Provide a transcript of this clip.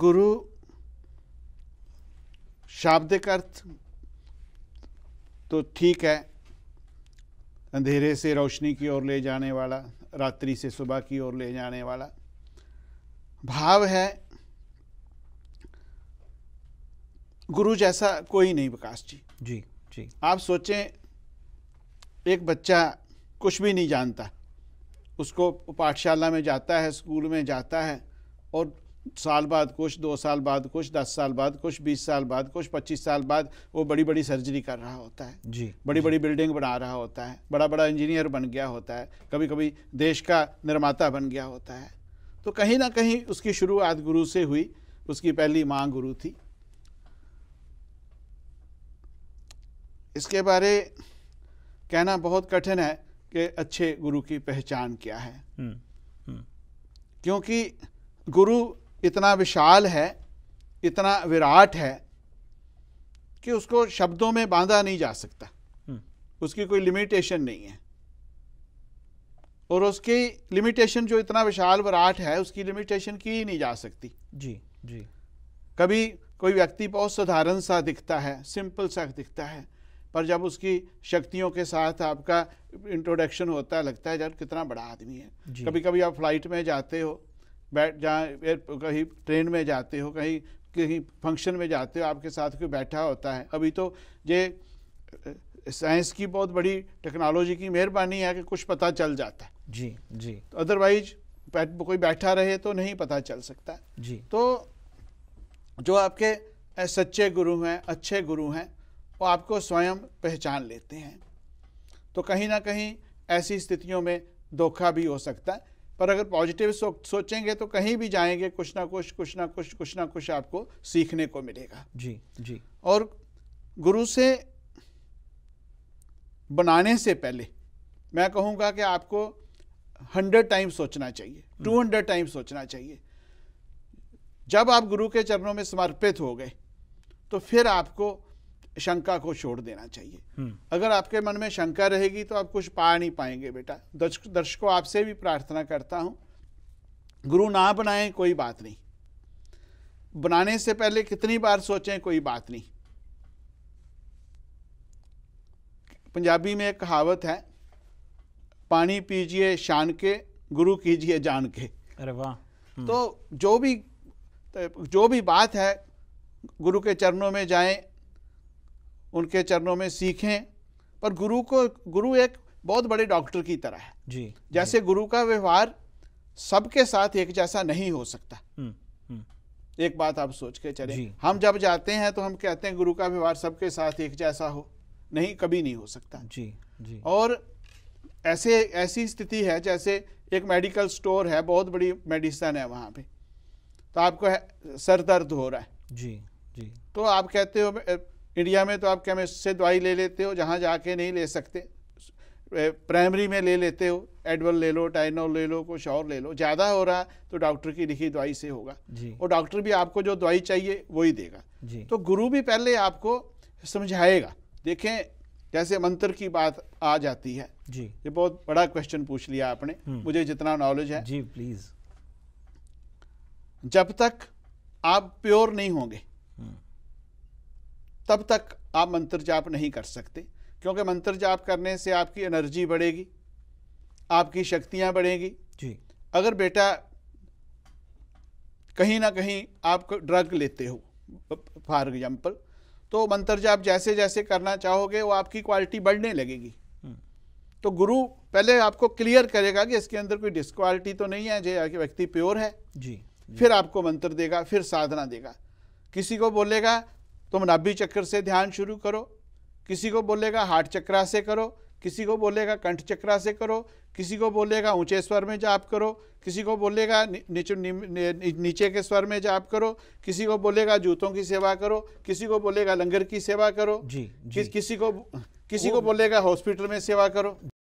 गुरु शाब्दिक अर्थ तो ठीक है अंधेरे से रोशनी की ओर ले जाने वाला रात्रि से सुबह की ओर ले जाने वाला भाव है गुरु जैसा कोई नहीं विकास जी जी जी आप सोचें एक बच्चा कुछ भी नहीं जानता उसको पाठशाला में जाता है स्कूल में जाता है और साल बाद कुछ दो साल बाद कुछ दस साल बाद कुछ बीस साल बाद कुछ पच्चीस साल बाद वो बड़ी बड़ी सर्जरी कर रहा होता है जी बड़ी जी. बड़ी बिल्डिंग बना रहा होता है बड़ा बड़ा इंजीनियर बन गया होता है कभी कभी देश का निर्माता बन गया होता है तो कहीं ना कहीं उसकी शुरुआत गुरु से हुई उसकी पहली माँ गुरु थी इसके बारे कहना बहुत कठिन है कि अच्छे गुरु की पहचान क्या है हुँ, हम्म, हुँ. हम्म। क्योंकि गुरु इतना विशाल है इतना विराट है कि उसको शब्दों में बांधा नहीं जा सकता हम्म। उसकी कोई लिमिटेशन नहीं है और उसकी लिमिटेशन जो इतना विशाल विराट है उसकी लिमिटेशन की ही नहीं जा सकती जी जी कभी कोई व्यक्ति बहुत साधारण सा दिखता है सिंपल सा दिखता है पर जब उसकी शक्तियों के साथ आपका इंट्रोडक्शन होता है लगता है यार कितना बड़ा आदमी है कभी कभी आप फ्लाइट में जाते हो बैठ जहाँ कहीं ट्रेन में जाते हो कहीं कहीं फंक्शन में जाते हो आपके साथ कोई बैठा होता है अभी तो ये साइंस की बहुत बड़ी टेक्नोलॉजी की मेहरबानी है कि कुछ पता चल जाता है जी जी तो अदरवाइज कोई बैठा रहे तो नहीं पता चल सकता जी तो जो आपके सच्चे गुरु हैं अच्छे गुरु हैं वो आपको स्वयं पहचान लेते हैं तो कहीं ना कहीं ऐसी स्थितियों में धोखा भी हो सकता है पर अगर पॉजिटिव सो, सोचेंगे तो कहीं भी जाएंगे कुछ ना कुछ कुछ ना कुछ कुछ ना कुछ आपको सीखने को मिलेगा जी जी और गुरु से बनाने से पहले मैं कहूँगा कि आपको हंड्रेड टाइम सोचना चाहिए हम्म। टू हंड्रेड टाइम सोचना चाहिए जब आप गुरु के चरणों में समर्पित हो गए तो फिर आपको शंका को छोड़ देना चाहिए हम्म। अगर आपके मन में शंका रहेगी तो आप कुछ पा नहीं पाएंगे बेटा दर्शकों आपसे भी प्रार्थना करता हूं गुरु ना बनाएं कोई बात नहीं बनाने से पहले कितनी बार सोचें कोई बात नहीं पंजाबी में एक कहावत है पानी पीजिए शान के गुरु कीजिए जान के अरे वाह हम्म। तो जो भी जो भी बात है गुरु के चरणों में जाएं उनके चरणों में सीखें पर गुरु को गुरु एक बहुत बड़े डॉक्टर की तरह है जी जैसे जी। गुरु का व्यवहार सबके साथ एक जैसा नहीं हो सकता हम्म, हम्म। एक बात आप सोच के चले हम जब जाते हैं तो हम कहते हैं गुरु का व्यवहार सबके साथ एक जैसा हो नहीं कभी नहीं हो सकता जी जी और ऐसे ऐसी स्थिति है जैसे एक मेडिकल स्टोर है बहुत बड़ी मेडिसन है वहाँ पे तो आपको सर दर्द हो रहा है जी जी तो आप कहते हो इंडिया में तो आप केमिस्ट से दवाई ले लेते हो जहाँ जाके नहीं ले सकते प्राइमरी में ले लेते हो एडवल ले लो टाइनोल ले लो कुछ और ले लो ज़्यादा हो रहा तो डॉक्टर की लिखी दवाई से होगा और डॉक्टर भी आपको जो दवाई चाहिए वही देगा तो गुरु भी पहले आपको समझाएगा देखें जैसे मंत्र की बात आ जाती है जी ये बहुत बड़ा क्वेश्चन पूछ लिया आपने हम्म। मुझे जितना नॉलेज है जी प्लीज जब तक आप प्योर नहीं होंगे तब तक आप मंत्र जाप नहीं कर सकते क्योंकि मंत्र जाप करने से आपकी एनर्जी बढ़ेगी आपकी शक्तियाँ बढ़ेंगी जी अगर बेटा कहीं ना कहीं आप ड्रग लेते हो फॉर एग्जाम्पल तो मंत्र जाप जैसे जैसे करना चाहोगे वो आपकी क्वालिटी बढ़ने लगेगी हम्म। तो गुरु पहले आपको क्लियर करेगा कि इसके अंदर कोई डिस्क्वालिटी तो नहीं है जो व्यक्ति प्योर है जी, जी फिर आपको मंत्र देगा फिर साधना देगा किसी को बोलेगा तुम नाभि चक्र से ध्यान शुरू करो किसी को बोलेगा हार्ट चक्रा से करो किसी को बोलेगा कंठ चक्रा से करो किसी को बोलेगा ऊंचे स्वर में जाप करो किसी को बोलेगा नीचे नीचे के स्वर में जाप करो किसी को बोलेगा जूतों की सेवा करो किसी को बोलेगा लंगर की सेवा करो जी, जी। कि, किसी को किसी को बोलेगा हॉस्पिटल में सेवा करो